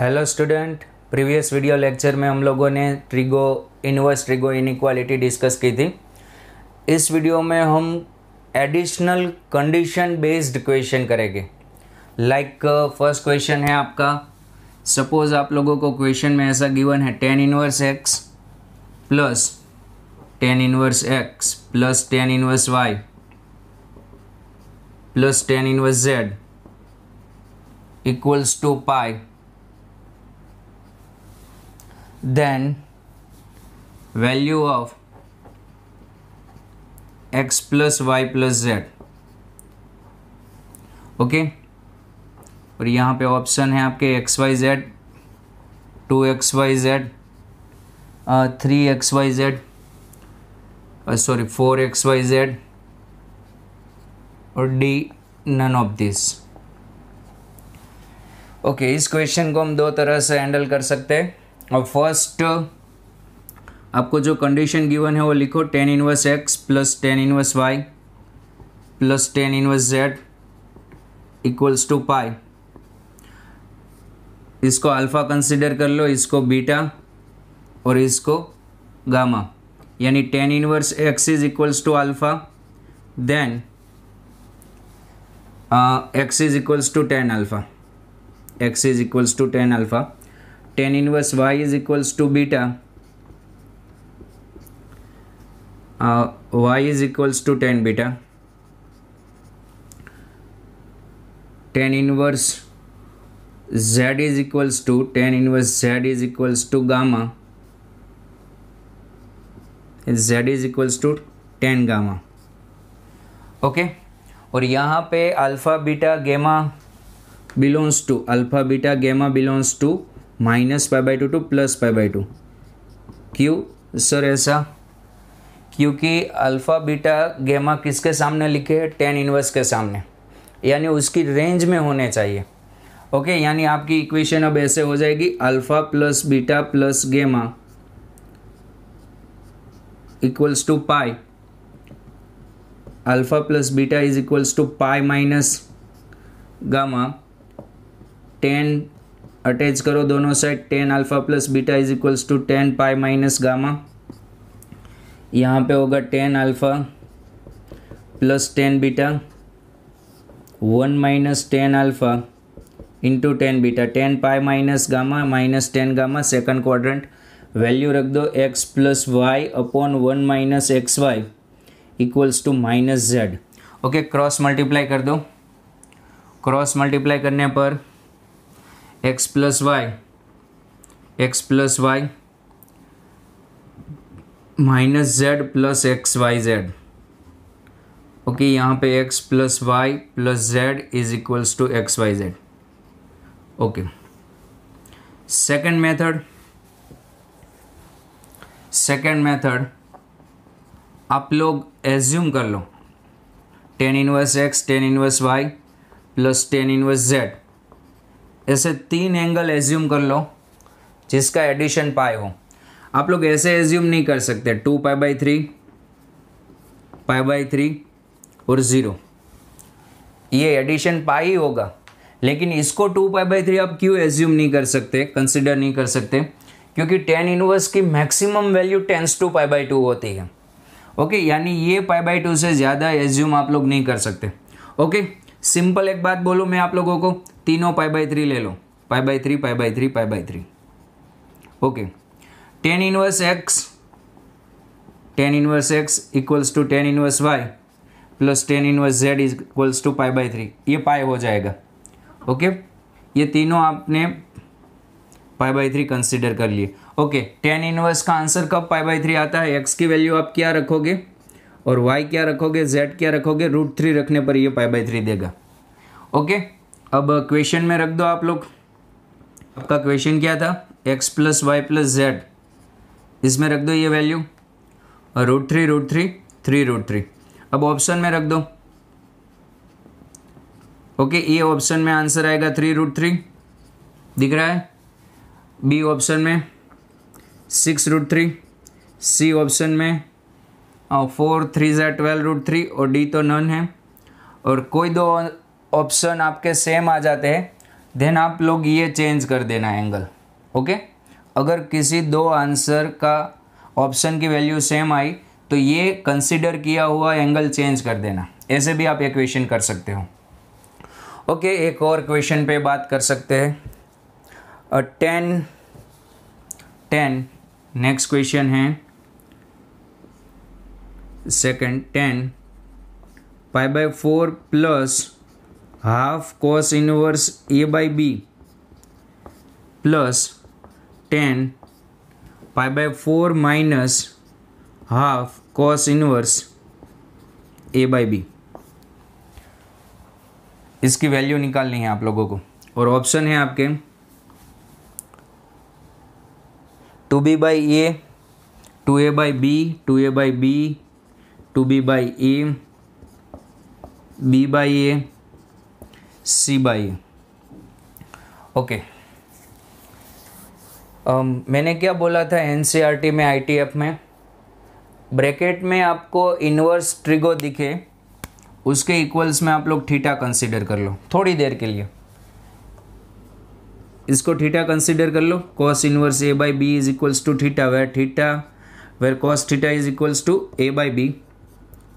Hello student previous video lecture में हम लोगों ने trigo inverse trigo inequality discuss की थी इस वीडियो में हम एडिशनल कंडीशन बेस्ड क्वेश्चन करेंगे लाइक फर्स्ट क्वेश्चन है आपका सपोज आप लोगों को क्वेश्चन में ऐसा गिवन है tan inverse x plus tan inverse x plus tan inverse y plus tan inverse z equals to pi then value of x plus y plus z okay और यहाँ पे ऑप्शन है आपके x y z two x y z three x y z sorry four x y z और D none of this okay इस question को हम दो तरह से हैंडल कर सकते हैं और फर्स्ट आपको जो कंडीशन गिवन है वो लिखो tan inverse x plus tan inverse y plus tan inverse z equals to pi इसको अल्फ़ा कंसिडर कर लो इसको बीटा और इसको गामा यानी tan inverse x is equals to alpha then x is equals to tan alpha x is equals to tan alpha tan inverse y is equals to beta uh, y is equals to tan beta tan inverse z is equals to tan inverse z is equals to gamma z is equals to tan gamma okay okay? और यहाँ पे alpha beta gamma belongs to alpha beta gamma belongs to minus pi by two to plus pi by two क्यों sir ऐसा क्योंकि alpha beta गेमा किसके सामने लिखे है टेन इनवर्स के सामने यानी उसकी रेंज में होने चाहिए ओके यानी आपकी इक्वेशन अब ऐसे हो जाएगी alpha plus beta plus gamma equals to pi alpha plus beta is equals to pi minus gamma tan attach करो दोनों side tan alpha plus beta is equals to tan pi minus gamma यहाँ पे होगा tan alpha plus tan beta one minus tan alpha into tan beta tan pi minus gamma minus tan gamma second quadrant value रख दो x plus y upon one minus x y equals to minus z okay cross multiply कर दो cross multiply करने पर x plus y x plus y minus z plus x y z okay यहाँ पे x plus y plus z is equals to x y z okay second method second method आप लोग assume कर लो tan inverse x tan inverse y plus tan inverse z ऐसे तीन angle assume कर लो जिसका एडिशन पाए हो आप लोग ऐसे एज्यूम नहीं कर सकते two pi by three pi by three और ज़ीरो ये एडिशन पाई होगा लेकिन इसको टू पाई बाई थ्री आप क्यों एज्यूम नहीं कर सकते कंसिडर नहीं कर सकते क्योंकि टेन इनवर्स की maximum value tends to pi by two होती है ओके यानी ये पाई बाई टू से ज़्यादा एज्यूम आप लोग नहीं कर सकते ओके सिंपल एक बात बोलूँ मैं आप लोगों को तीनों पाई बाई थ्री ले लो pi by three pi by three pi by three okay tan inverse x tan inverse x equals to tan inverse y plus tan inverse z equals to pi by three ये pi हो जाएगा okay ये तीनों आपने पाई by three consider कर लिए okay tan inverse का answer कब पाई बाई थ्री आता है एक्स की वैल्यू आप क्या रखोगे और वाई क्या रखोगे जेड क्या रखोगे रूट थ्री रखने पर ये पाई बाय थ्री देगा ओके okay? अब क्वेश्चन में रख दो आप लोग आपका क्वेश्चन क्या था x plus y plus z इसमें रख दो ये वैल्यू और root three root three three root three अब ऑप्शन में रख दो ओके ए ऑप्शन में आंसर आएगा थ्री रूट थ्री दिख रहा है बी ऑप्शन में six root three C option में फोर थ्री जै ट्वेल्व रूट थ्री और डी तो नन है और कोई दो ऑप्शन आपके सेम आ जाते हैं देन आप लोग ये चेंज कर देना एंगल ओके अगर किसी दो आंसर का ऑप्शन की वैल्यू सेम आई तो ये कंसिडर किया हुआ एंगल चेंज कर देना ऐसे भी आप इक्वेशन कर सकते हो ओके okay, एक और क्वेश्चन पे बात कर सकते हैं टेन टेन नेक्स्ट क्वेश्चन है second tan pi by four plus half cos inverse a by b plus ten pi by four minus half cos inverse a by b इसकी value निकालनी है आप लोगों को और ऑप्शन है आपके two b by a two a by b two a by b two b by a b by a C by okay मैंने क्या बोला था एन e में आई में ब्रैकेट में आपको इनवर्स ट्रिगो दिखे उसके इक्वल्स में आप लोग थीटा कंसीडर कर लो थोड़ी देर के लिए इसको थीटा कंसीडर कर लो cos inverse a by b is equals to theta where theta where cos theta is equals to a by b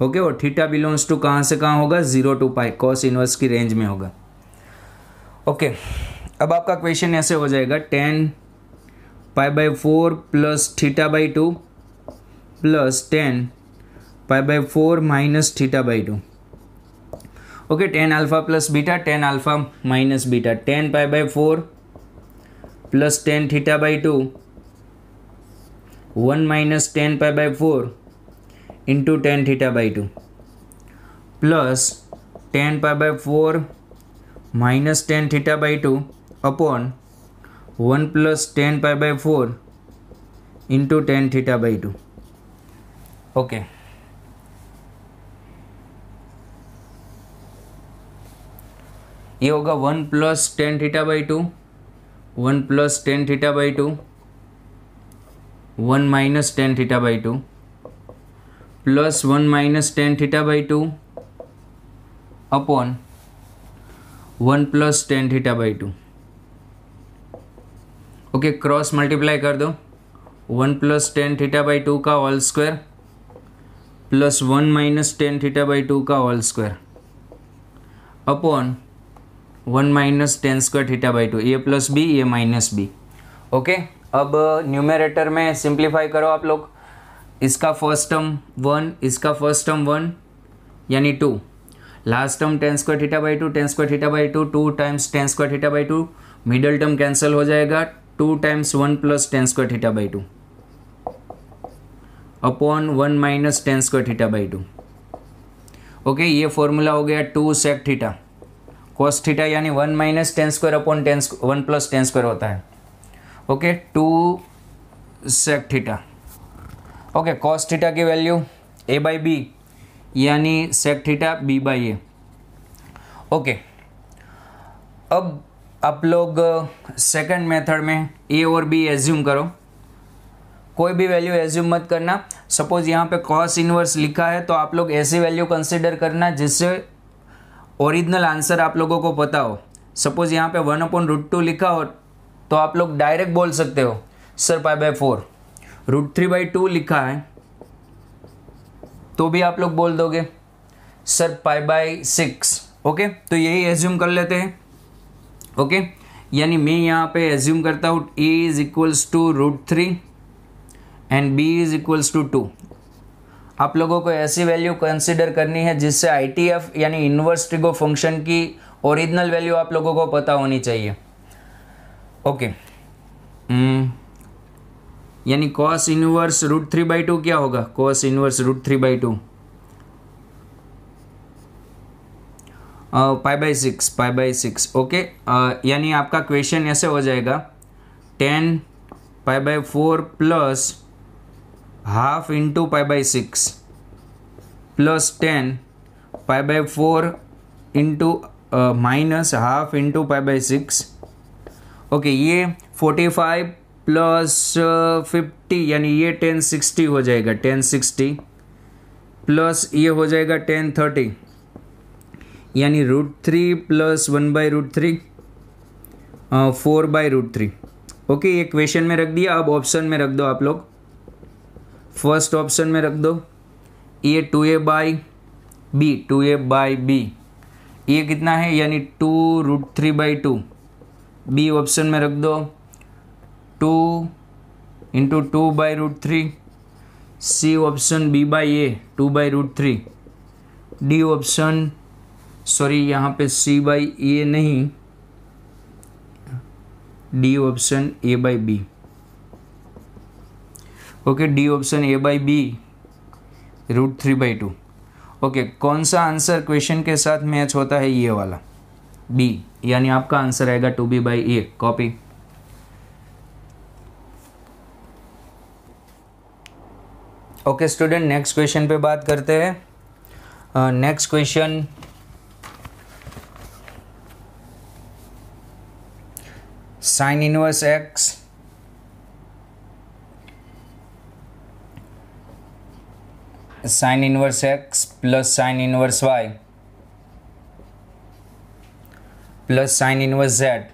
okay और थीटा बिलोंग्स टू कहाँ से कहाँ होगा zero to pi cos inverse की range में होगा ओके अब आपका क्वेश्चन ऐसे हो जाएगा ten pi by four plus theta by two plus ten pi by four minus theta by two okay tan alpha plus beta tan alpha minus beta tan pi by four plus tan theta by two one minus tan pi by four into tan theta by two plus ten pi by four minus tan theta by two upon one plus ten pi by four into tan theta by two okay ये होगा one plus tan theta by two one plus tan theta by two one minus tan theta by two plus one minus tan theta by two upon one plus tan theta by two okay cross multiply कर दो one plus tan theta by two का all square plus one minus tan theta by two का all square upon one minus tan square theta by two a plus b a minus b okay अब numerator uh, में simplify करो आप लोग इसका first term one इसका first term one यानी to last term tan square theta by two tan square theta by two two times tan square theta by two middle term cancel हो जाएगा two times one plus tan square theta by two upon one minus tan square theta by two okay ये formula हो गया two sec theta cos theta यानी one minus tan square upon tan one plus tan square होता है okay two sec theta okay cos theta की value a by b यानी sec theta b by a okay अब आप लोग second uh, method में ए और बी एज्यूम करो कोई भी वैल्यू एज्यूम मत करना सपोज यहाँ पे कॉस इनवर्स लिखा है तो आप लोग ऐसी वैल्यू कंसिडर करना जिससे ओरिजिनल आंसर आप लोगों को पता हो सपोज यहाँ पे वन अपॉन रूट टू लिखा हो तो आप लोग डायरेक्ट बोल सकते हो sir pi by four root three by two लिखा है तो भी आप लोग बोल दोगे sir pi by six okay तो यही एज्यूम कर लेते हैं ओके यानी मैं यहाँ पे एज्यूम करता हूँ a is equals to root three and b is equals to two आप लोगों को ऐसी वैल्यू कंसिडर करनी है जिससे एफ यानी इनवर्स ट्रिगो फंक्शन की ओरिजिनल वैल्यू आप लोगों को पता होनी चाहिए ओके okay. हम्म। mm. यानी cos inverse root three by two क्या होगा cos inverse root three by two pi by six pi by six okay यानी आपका क्वेश्चन ऐसे हो जाएगा ten pi by four plus half into pi by six plus ten pi by four into minus half into pi by six okay ये forty five plus fifty यानी ये tan sixty हो जाएगा टेन सिक्सटी प्लस ये हो जाएगा ten thirty यानी root three plus one by root three four by root three okay ये क्वेश्चन में रख दिया अब ऑप्शन में रख दो आप लोग फर्स्ट ऑप्शन में रख दो ये two a by b two a by b ये कितना है यानी two root three by two B option में रख दो two into two by root three C option b by a two by root three D option sorry यहाँ पे c by a नहीं D option a by b okay D option a by b root three by two okay कौन सा answer question के साथ match होता है ये वाला बी यानी आपका आंसर आएगा two b by a copy okay student next question पे बात करते हैं next question sine inverse x sine inverse x plus sine inverse y plus sine inverse z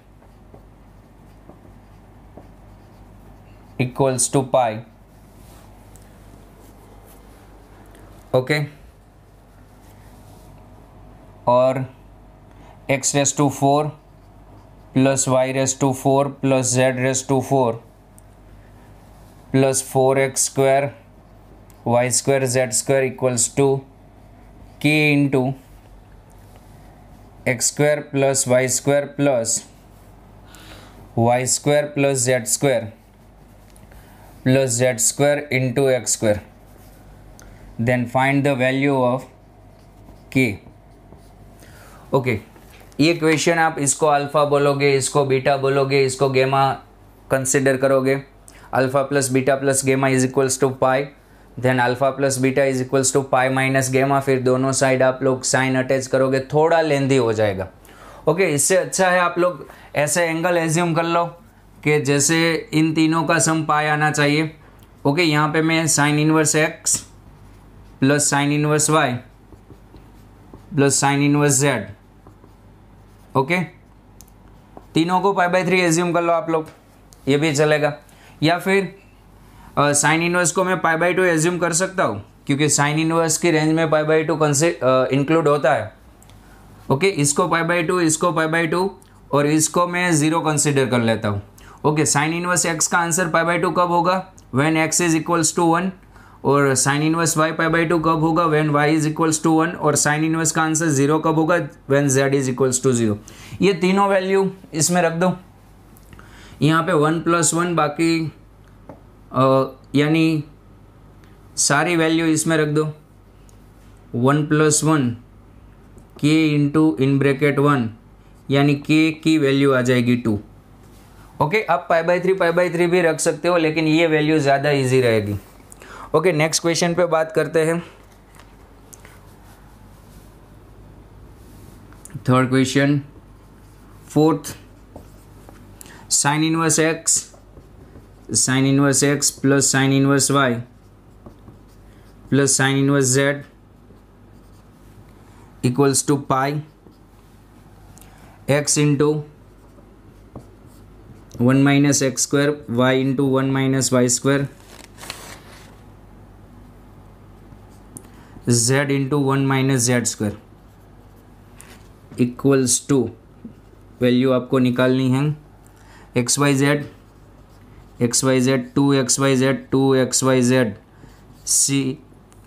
equals to pi okay और x raise to four plus y raise to four plus z raise to four plus four x square y square z square equals to k into x square plus y square plus y square plus z square plus z square into x square then find the value of k okay okay. ये question आप इसको alpha बोलोगे इसको beta बोलोगे इसको gamma consider करोगे alpha plus beta plus gamma is equals to pi then alpha plus beta is equals to pi minus gamma फिर दोनों साइड आप लोग साइन अटैच करोगे थोड़ा लेंदी हो जाएगा ओके okay, इससे अच्छा है आप लोग ऐसे एंगल एज्यूम कर लो कि जैसे इन तीनों का सम पाई आना चाहिए ओके okay, यहाँ पे मैं sine inverse x plus sine inverse y plus sine inverse z okay तीनों को पाई बाई थ्री एज्यूम कर लो आप लोग ये भी चलेगा या फिर साइन इनवर्स को मैं पाई बाई टू एज्यूम कर सकता हूँ क्योंकि साइन इनवर्स की रेंज में पाई बाई टू कंसे इंक्लूड होता है ओके okay, इसको पाई बाई टू इसको पाई बाई टू और इसको मैं ज़ीरो कंसिडर कर लेता हूँ ओके साइन इनवर्स एक्स का आंसर पाई बाई टू कब होगा when x is equals to one और sine inverse y pi by two कब होगा when y is equals to one और साइन इनवर्स का आंसर जीरो कब होगा when z is equals to zero ये तीनों वैल्यू इसमें रख दो यहाँ पे वन प्लस वन बाकी यानी सारी वैल्यू इसमें रख दो one plus one k into in bracket one यानी के की वैल्यू आ जाएगी टू ओके okay, आप pi by three pi by three भी रख सकते हो लेकिन ये वैल्यू ज़्यादा इजी रहेगी ओके नेक्स्ट क्वेश्चन पे बात करते हैं third question fourth sine inverse x sine inverse x plus sine inverse y plus sine inverse z equals to pi x into one minus x square y into one minus y square z into one minus z square equals to value आपको निकालनी है x y z x y z two x y z two x y z C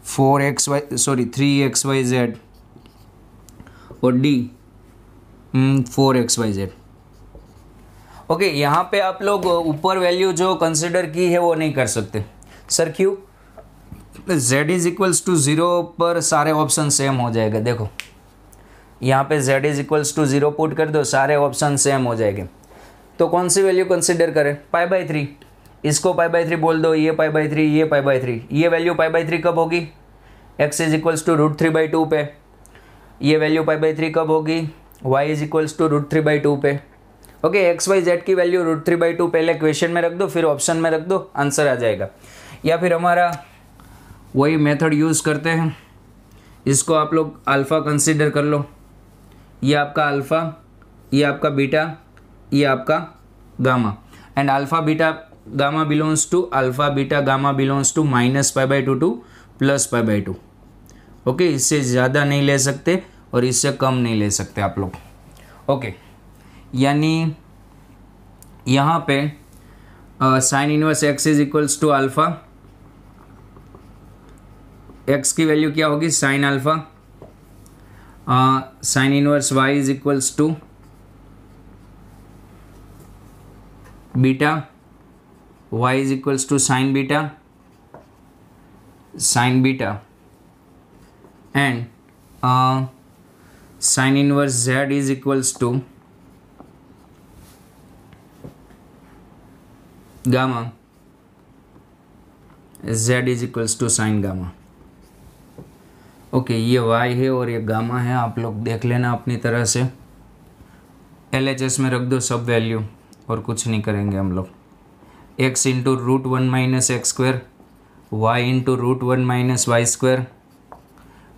four x y sorry three x y z और D four x y z okay यहाँ पे आप लोग ऊपर value जो कंसिडर की है वो नहीं कर सकते सर क्यों z is equals to zero पर सारे ऑप्शन सेम हो जाएगा देखो यहाँ पे z is equals to zero put कर दो सारे ऑप्शन सेम हो जाएंगे तो कौन सी वैल्यू कंसिडर करें पाई बाई थ्री इसको पाई बाई थ्री बोल दो ये पाई बाई थ्री ये पाई बाई थ्री ये वैल्यू पाई बाई थ्री कब होगी x is equals to root three by two पे ये वैल्यू पाई बाई थ्री कब होगी y is equals to root three by two पे ओके एक्स वाई जेड की value root three by two पहले question में रख दो फिर ऑप्शन में रख दो आंसर आ जाएगा या फिर हमारा वही मेथड यूज़ करते हैं इसको आप लोग अल्फ़ा कंसिडर कर लो ये आपका अल्फ़ा ये आपका बीटा ये आपका gamma and alpha beta gamma belongs to alpha beta gamma belongs to minus five by two to plus five by two okay इससे ज़्यादा नहीं ले सकते और इससे कम नहीं ले सकते आप लोग ओके यानी यहाँ पे sine inverse x is equals to alpha x की वैल्यू क्या होगी sine alpha sine inverse y is equals to beta y is equals to sine beta sine beta and sine inverse z is equals to gamma z is equals to sine gamma okay ये y है और ये gamma है आप लोग देख लेना अपनी तरह से एल एच एस में रख दो सब वैल्यू और कुछ नहीं करेंगे हम लोग x into root one minus x square y into root one minus y square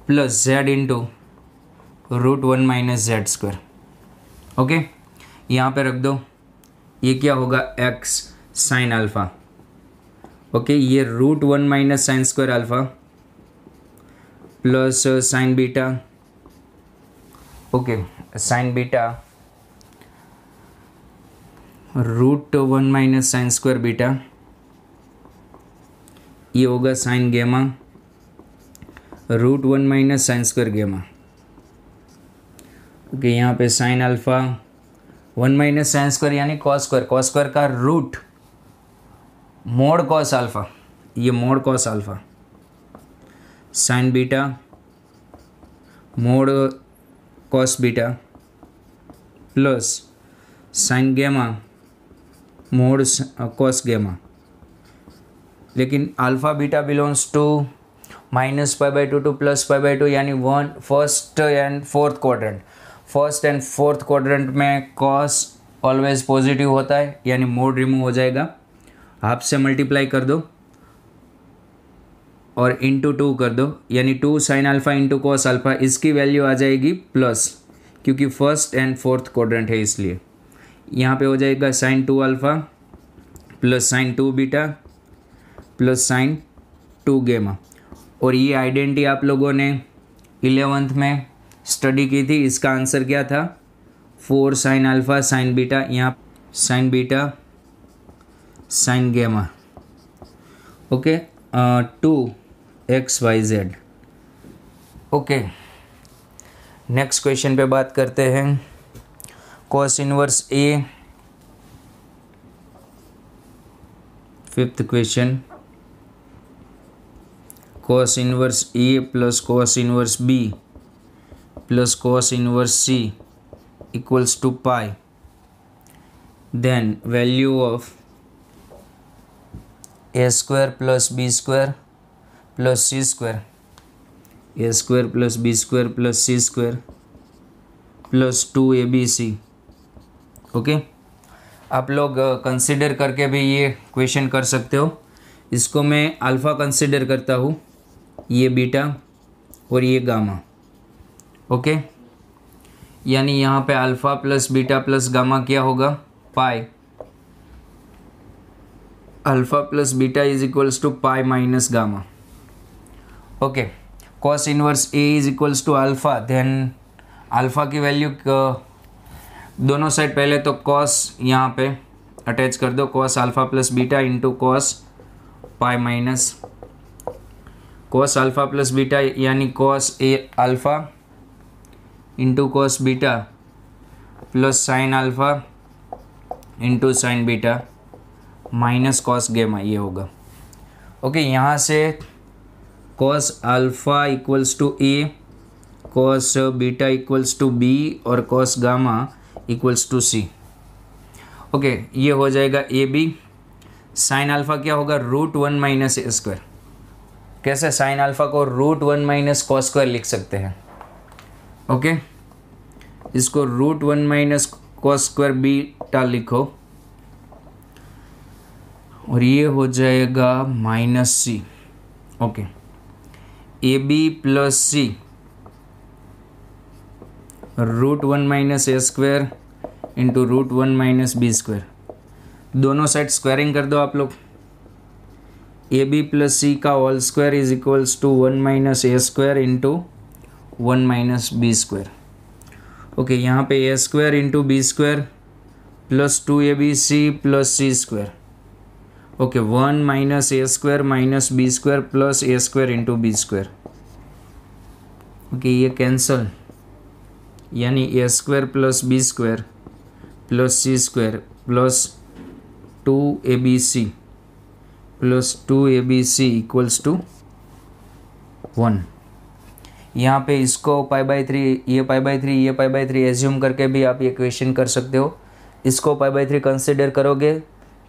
plus z into root one minus z square okay यहाँ पे रख दो ये क्या होगा एक्स साइन अल्फ़ा ओके ये root one minus sine square alpha plus sine beta okay sine beta root one minus sine square beta ये होगा sine gamma root one minus sine square gamma okay यहाँ पे sign alpha one minus sine square यानी cos square cos square का root mod cos alpha ये mod cos alpha sine beta mod cos beta plus sine gamma mod cos gamma लेकिन alpha beta belongs to minus five by two to plus five by two यानी one first and fourth quadrant first and fourth quadrant में cos always positive होता है यानी mode remove हो जाएगा half से multiply कर दो और इंटू टू कर दो यानी two sine alpha into cos alpha इसकी वैल्यू आ जाएगी प्लस क्योंकि फर्स्ट एंड फोर्थ क्वाड्रेंट है इसलिए यहाँ पे हो जाएगा sine two alpha plus sine two beta plus sine two gamma और ये आइडेंटिटी आप लोगों ने इलेवेंथ में स्टडी की थी इसका आंसर क्या था four sine alpha sine beta यहाँ sine beta sine gamma okay two x y z okay next question पे बात करते हैं cos inverse a fifth question cos inverse a plus cos inverse b plus cos inverse c equals to pi then value of a square plus b square plus c square a square plus b square plus c square plus two a b c okay आप लोग consider करके भी ये question कर सकते हो इसको मैं अल्फ़ा कंसिडर करता हूँ ये बीटा और ये गामा ओके यानी यहाँ पे alpha plus beta plus gamma क्या होगा pi alpha plus beta is equals to pi minus gamma okay cos inverse a is equals to alpha then alpha की वैल्यू uh, दोनों साइड पहले तो कॉस यहाँ पे अटैच कर दो cos alpha plus beta into cos pi minus cos alpha plus beta यानी cos a alpha into cos beta plus sine alpha into sine beta minus cos gamma ये होगा ओके यहाँ से cos alpha equals to a cos beta equals to b और cos gamma equals to c okay ये हो जाएगा a b sine alpha क्या होगा root one minus a square कैसे साइन अल्फ़ा को root one minus cos square लिख सकते हैं ओके okay? इसको root one minus cos square beta लिखो और ये हो जाएगा minus c okay okay. A b plus c root one minus a square into root one minus b square दोनों साइड स्क्वायरिंग कर दो आप लोग ए बी प्लस सी का whole square is equals to one minus a square into one minus b square okay यहाँ पे a square into b square plus two a b c plus c square okay one minus a square minus b square plus a square into b square okay ये cancel यानी a square plus b square plus c square plus two a b c plus two a b c equals to one यहाँ पे इसको पाई by three ये pi by three ये pi by three assume करके भी आप ये क्वेश्चन कर सकते हो इसको पाई बाई थ्री कंसिडर करोगे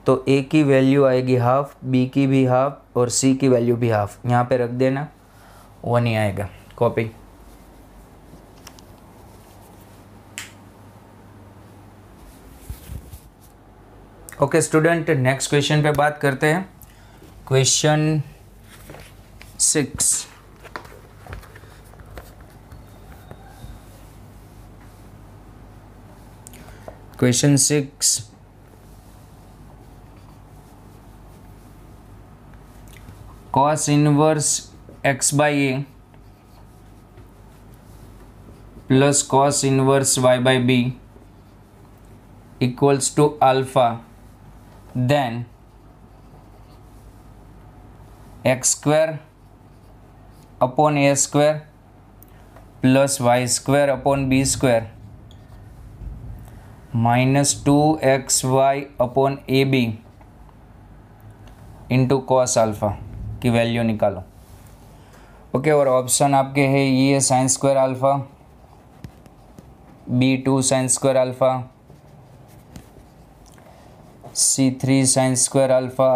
तो ए की वैल्यू आएगी हाफ बी की भी हाफ और सी की वैल्यू भी हाफ यहाँ पे रख देना वो नहीं आएगा copy okay student next question पे बात करते हैं question six question six cos inverse x by a plus cos inverse y by b equals to alpha then x square upon a square plus y square upon b square minus 2xy upon ab into cos alpha की value निकालो okay और option आपके है ये है sine square alpha b two sine square alpha c three sine square alpha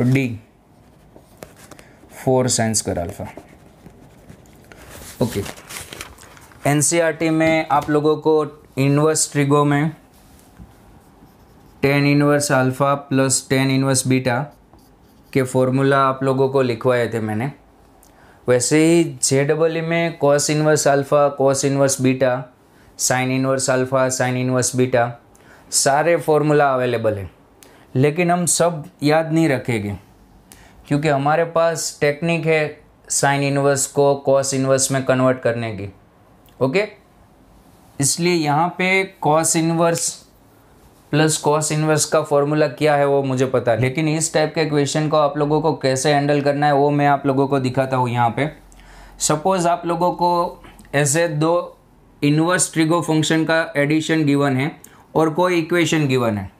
और D four sine square alpha okay NCERT में आप लोगों को इनवर्स ट्रिगो में tan inverse alpha plus tan inverse beta के फॉर्मूला आप लोगों को लिखवाए थे मैंने वैसे ही जे डबल ई में cos inverse alpha cos inverse beta sine inverse alpha sine inverse beta सारे फॉर्मूला अवेलेबल है लेकिन हम सब याद नहीं रखेंगे क्योंकि हमारे पास टेक्निक है साइन इनवर्स को कॉस इनवर्स में कन्वर्ट करने की ओके इसलिए यहाँ पे cos inverse plus cos inverse का फॉर्मूला क्या है वो मुझे पता है लेकिन इस टाइप के क्वेश्चन को आप लोगों को कैसे हैंडल करना है वो मैं आप लोगों को दिखाता हूँ यहाँ पे सपोज आप लोगों को ऐसे दो इन्वर्स ट्रिगो फंक्शन का एडिशन गिवन है और कोई इक्वेशन गिवन है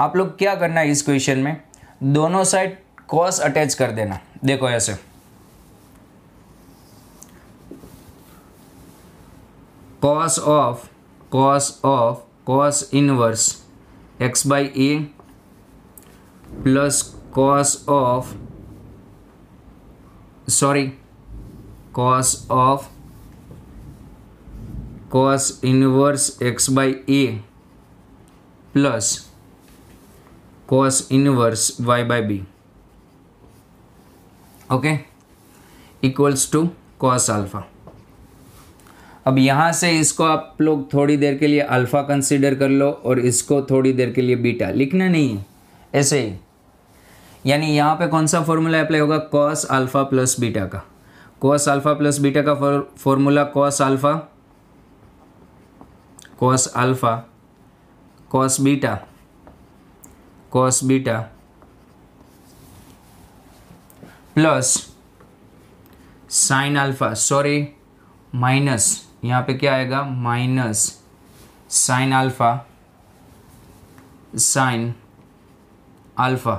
आप लोग क्या करना है इस क्वेश्चन में दोनों साइड कॉस अटैच कर देना देखो ऐसे cos of cos of cos inverse x by a plus cos of sorry cos of cos inverse x by a plus cos inverse y by b okay equals to cos alpha अब यहाँ से इसको आप लोग थोड़ी देर के लिए alpha consider कर लो और इसको थोड़ी देर के लिए बीटा लिखना नहीं है ऐसे ही यानी यहाँ पे कौन सा फॉर्मूला अप्लाई होगा कॉस अल्फ़ा प्लस बीटा का कॉस अल्फ़ा प्लस बीटा का formula cos alpha cos alpha cos beta cos beta plus sine alpha sorry minus यहाँ पे क्या आएगा minus sine alpha sine alpha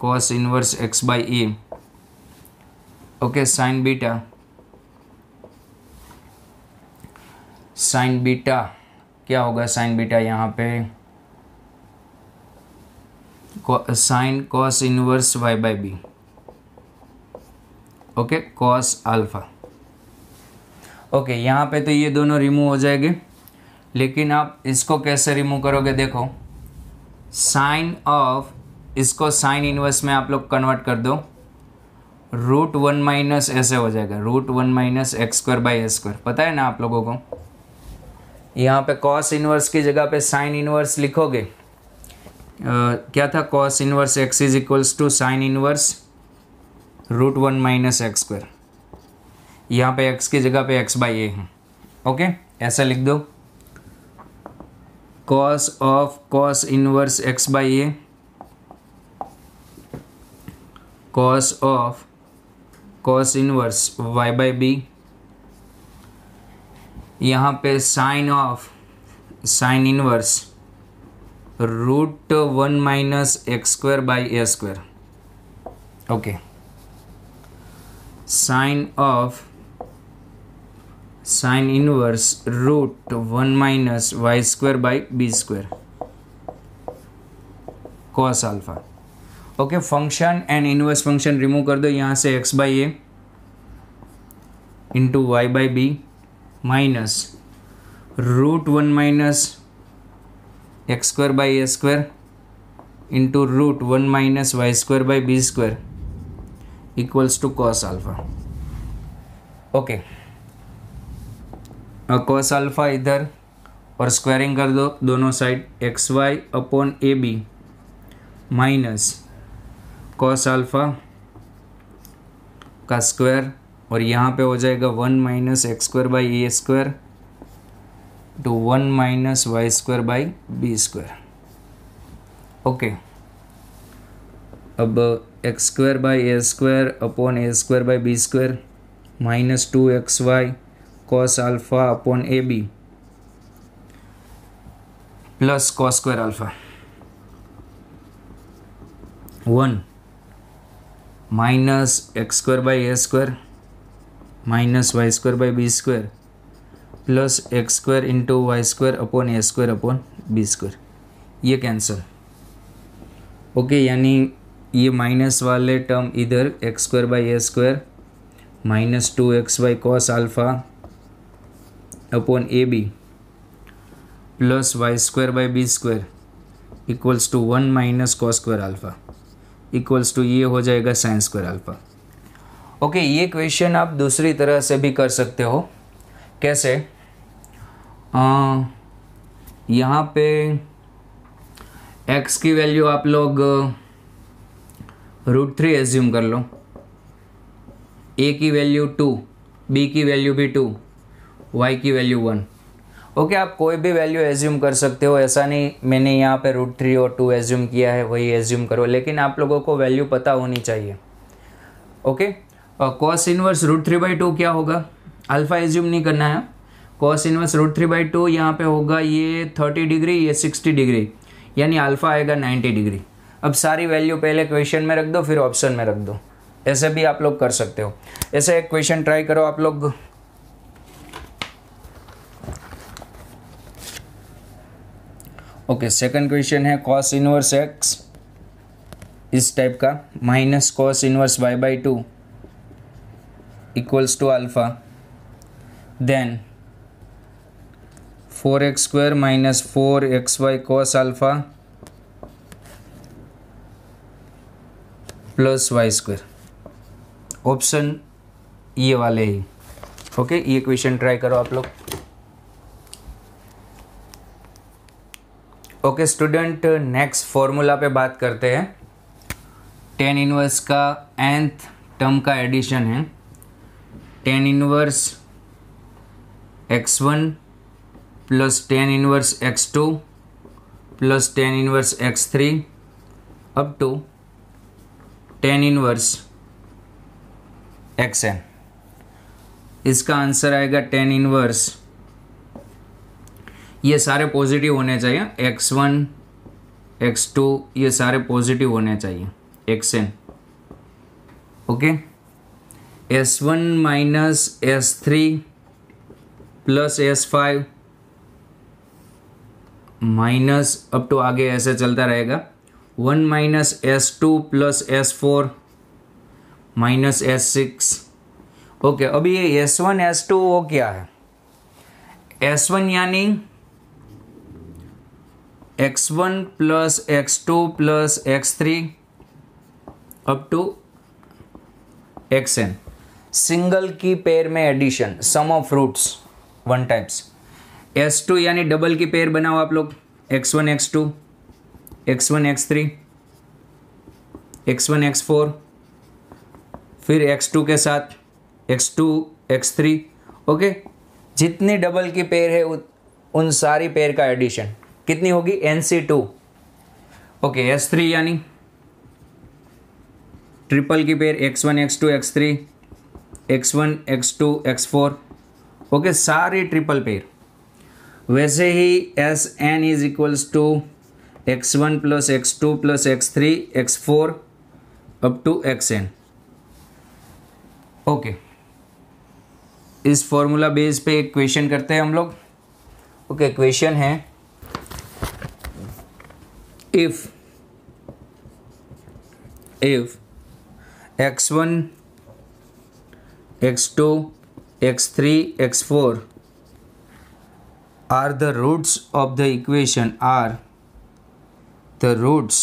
cos inverse x by a okay sine beta sine beta क्या होगा sine beta यहाँ पे sine cos inverse y by b okay cos alpha okay यहाँ पे तो ये दोनों रिमूव हो जाएंगे लेकिन आप इसको कैसे रिमूव करोगे देखो साइन ऑफ इसको साइन इनवर्स में आप लोग कन्वर्ट कर दो रूट वन माइनस ऐसे हो जाएगा root one minus x square by s square पता है ना आप लोगों को यहाँ पे कॉस इनवर्स की जगह पे साइन इनवर्स लिखोगे आ, क्या था cos inverse x is equals to sine inverse root one minus x square यहाँ पे एक्स की जगह पे एक्स बाई ए है ओके ऐसा लिख दो cos of cos inverse x by a cos of cos inverse y by b यहाँ पे sine of sine inverse root one minus x square by a square okay sine of sine inverse root one minus y square by b square cos alpha okay function and inverse function remove कर दो यहाँ से x by a into y by b minus root one minus x square by a square into root one minus y square by b square equals to cos alpha okay cos alpha इधर और squaring कर दो दोनों side x y upon a b minus cos alpha का square और यहाँ पे हो जाएगा one minus x square by a square to one minus y square by b square okay अब x square by a square upon a square by b square minus two x y cos alpha upon AB plus cos square alpha 1 minus x square by a square minus y square by b square plus x square into y square upon a square upon b square ये cancel okay यानी ये minus वाले term इधर x square by a square minus two x by cos alpha upon a b plus y square by b square equals to one minus cos square alpha equals to ये हो जाएगा sine square alpha okay ये question आप दूसरी तरह से भी कर सकते हो कैसे आ, यहाँ पे एक्स की वैल्यू आप लोग रूट थ्री एज्यूम कर लो ए की वैल्यू टू बी की वैल्यू भी टू वाई की वैल्यू वन ओके आप कोई भी वैल्यू एज्यूम कर सकते हो ऐसा नहीं मैंने यहाँ पे रूट थ्री और टू एज्यूम किया है वही एज्यूम करो लेकिन आप लोगों को वैल्यू पता होनी चाहिए okay cos inverse root three by two क्या होगा अल्फ़ा एज्यूम नहीं करना है cos inverse root three by two यहाँ पर होगा ये थर्टी डिग्री ये सिक्सटी डिग्री यानी अल्फ़ा आएगा नाइन्टी डिग्री अब सारी वैल्यू पहले क्वेश्चन में रख दो फिर ऑप्शन में रख दो ऐसे भी आप लोग कर सकते हो ऐसे एक क्वेश्चन ट्राई करो आप लोग ओके सेकंड क्वेश्चन है कॉस इनवर्स एक्स इस टाइप का minus cos inverse y by two equals to alpha then four x square minus four x y cos alpha plus y square option ये वाले ही okay ये question try करो आप लोग ओके स्टूडेंट नेक्स्ट फॉर्मूला पे बात करते हैं टेन इनवर्स का एंथ टर्म का एडिशन है tan inverse x one plus tan inverse x two plus tan inverse x three up to tan inverse x n इसका आंसर आएगा टेन इनवर्स ये सारे पॉजिटिव होने चाहिए एक्स वन एक्स टू ये सारे पॉजिटिव होने चाहिए x n okay s one minus S three plus s five minus up to आगे ऐसे चलता रहेगा one minus S two plus S four minus s six okay अभी ये एस वन एस टू वो क्या है एस वन यानी x one plus x two plus x three up to x n single की पेयर में addition sum of roots one types s two यानी double की पेयर बनाओ आप लोग x one x two x one x three x one x four फिर x two के साथ x two x three okay जितनी डबल की पेयर है उन सारी पेयर का एडिशन कितनी होगी n c two okay s three यानी ट्रिपल की pair x one x two x three x one x two x four okay सारी ट्रिपल पेयर वैसे ही s N is equals to x one plus x two plus x three x four up to x n okay इस formula base पे एक question करते हैं हम लोग ओके okay, क्वेश्चन है if if x1 x2 x3 x4 are the roots of the equation are the roots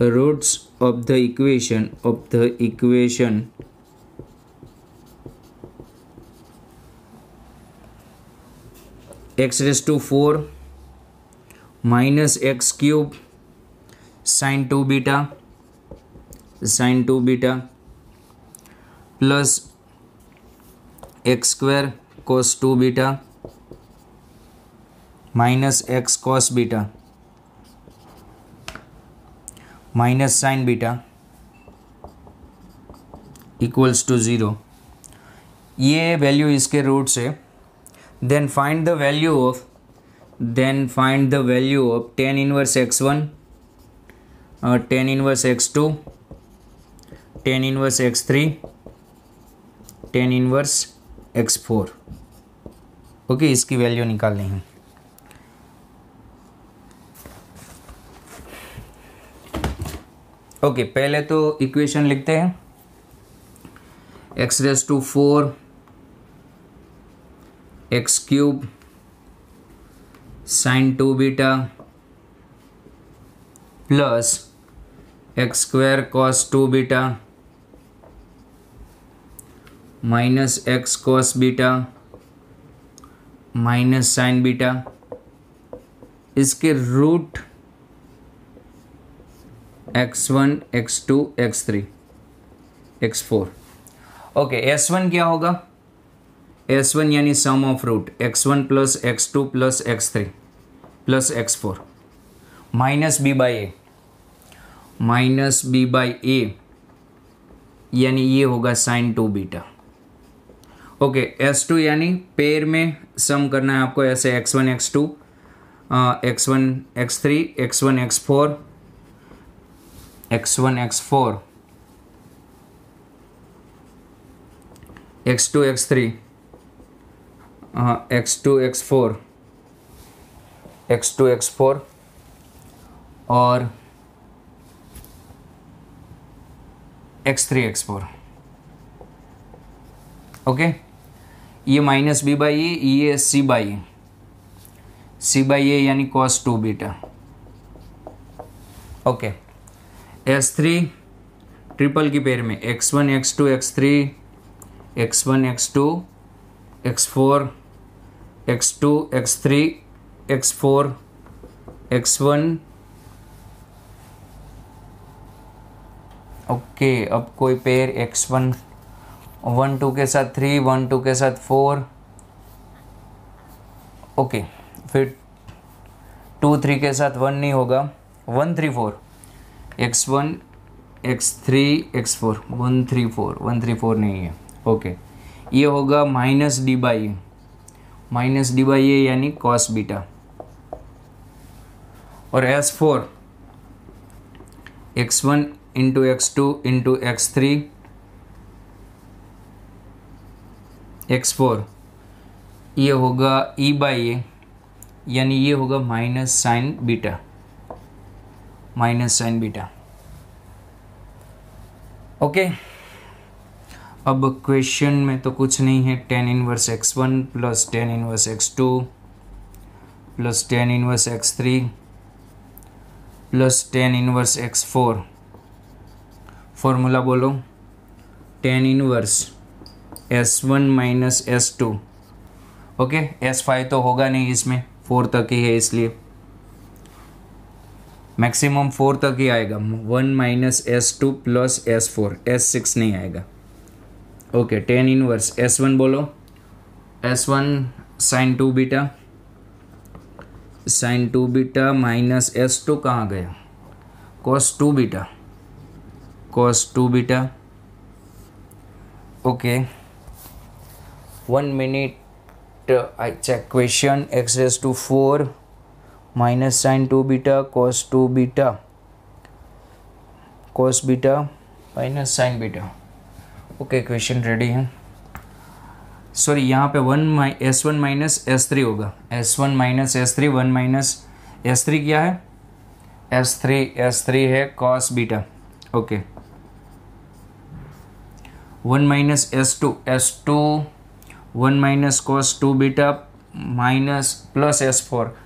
roots of the equation of the equation x raised to 4 minus x cube sine two beta sine two beta plus x square cos two beta minus x cos beta minus sine beta equals to zero ये value इसके root से then find the value of then find the value of tan inverse x1 uh, tan inverse x2 tan inverse x3 tan inverse x4 okay okay, इसकी value निकालनी है okay okay, पहले तो equation लिखते हैं x raise to four x cube sine two beta plus x square cos two beta minus x cos beta minus sine beta इसके root x one x two x three x four okay s one क्या होगा S one यानी sum of root x one plus x two plus x three plus x four minus b by a minus b by a यानी ये होगा sine two beta okay s two यानी pair में sum करना है आपको ऐसे x one x two x one x three x one x four x one x four x two x three x two x four x two x four और x three x four okay ये minus b by a ये c by c by a यानी cos two beta okay s three triple की pair में x one x two x three x one x two x four x two x three x four x one okay अब कोई pair x one one two के साथ three one two के साथ four okay फिर two three के साथ one नहीं होगा one three four x one x three x four one three four one three four नहीं है ओके ये होगा minus d by minus d by a यानी कॉस बीटा और s four x one into x two into x three x four ये होगा e by a यानी ये होगा minus sine beta minus sine beta okay अब question में तो कुछ नहीं है tan inverse x one plus tan inverse x two plus tan inverse x three plus tan inverse x four formula बोलो tan inverse S one minus S two okay s five तो होगा नहीं इसमें फोर तक ही है इसलिए maximum four तक ही आएगा one minus S two plus S four S six नहीं आएगा okay tan inverse S one बोलो S one sine two beta sine two beta minus S two कहाँ गया cos two beta cos two beta okay one minute I check question X S two four minus sine two beta cos two beta cos beta minus sine beta okay question ready है sorry यहाँ पे one माइ S one minus S three होगा S one minus S three one minus S three क्या है S three S three है cos beta okay one minus S two S two one minus cos two beta minus plus S four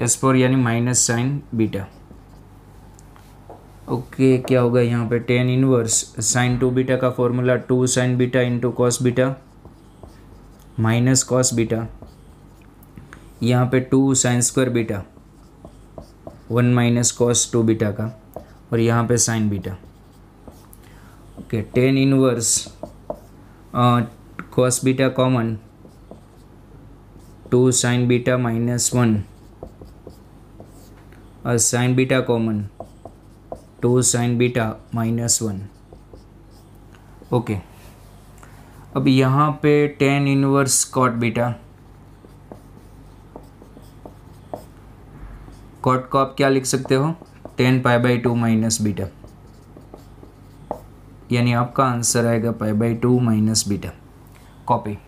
S four यानी minus sine beta okay okay, क्या होगा यहाँ पे tan inverse sine two beta का formula two sine beta into cos beta minus cos beta यहाँ पे two sine square beta one minus cos two beta का और यहाँ पे sine beta okay tan inverse cos beta common two sine beta minus one और sine beta common two sine beta minus one okay अब यहाँ पे tan inverse cot beta cot को आप क्या लिख सकते हो tan pi by two minus beta यानी आपका आंसर आएगा pi by two minus beta copy